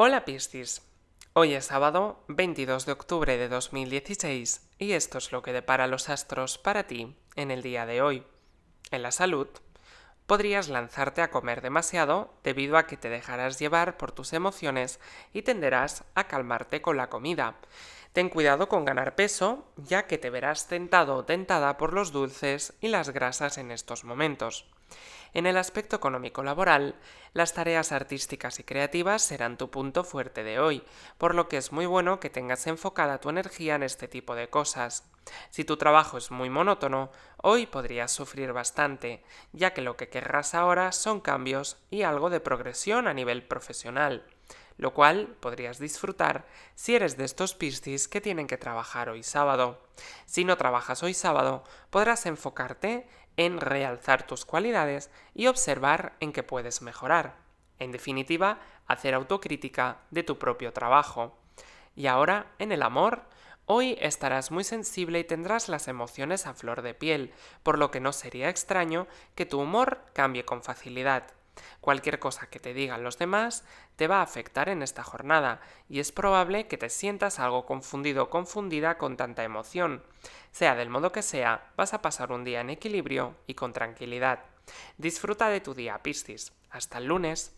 Hola Piscis, hoy es sábado 22 de octubre de 2016 y esto es lo que depara los astros para ti en el día de hoy. En la salud, podrías lanzarte a comer demasiado debido a que te dejarás llevar por tus emociones y tenderás a calmarte con la comida. Ten cuidado con ganar peso, ya que te verás tentado o tentada por los dulces y las grasas en estos momentos. En el aspecto económico laboral, las tareas artísticas y creativas serán tu punto fuerte de hoy, por lo que es muy bueno que tengas enfocada tu energía en este tipo de cosas. Si tu trabajo es muy monótono, hoy podrías sufrir bastante, ya que lo que querrás ahora son cambios y algo de progresión a nivel profesional lo cual podrías disfrutar si eres de estos Piscis que tienen que trabajar hoy sábado. Si no trabajas hoy sábado, podrás enfocarte en realzar tus cualidades y observar en qué puedes mejorar. En definitiva, hacer autocrítica de tu propio trabajo. Y ahora, en el amor, Hoy estarás muy sensible y tendrás las emociones a flor de piel, por lo que no sería extraño que tu humor cambie con facilidad. Cualquier cosa que te digan los demás te va a afectar en esta jornada y es probable que te sientas algo confundido o confundida con tanta emoción. Sea del modo que sea, vas a pasar un día en equilibrio y con tranquilidad. Disfruta de tu día, Piscis. Hasta el lunes.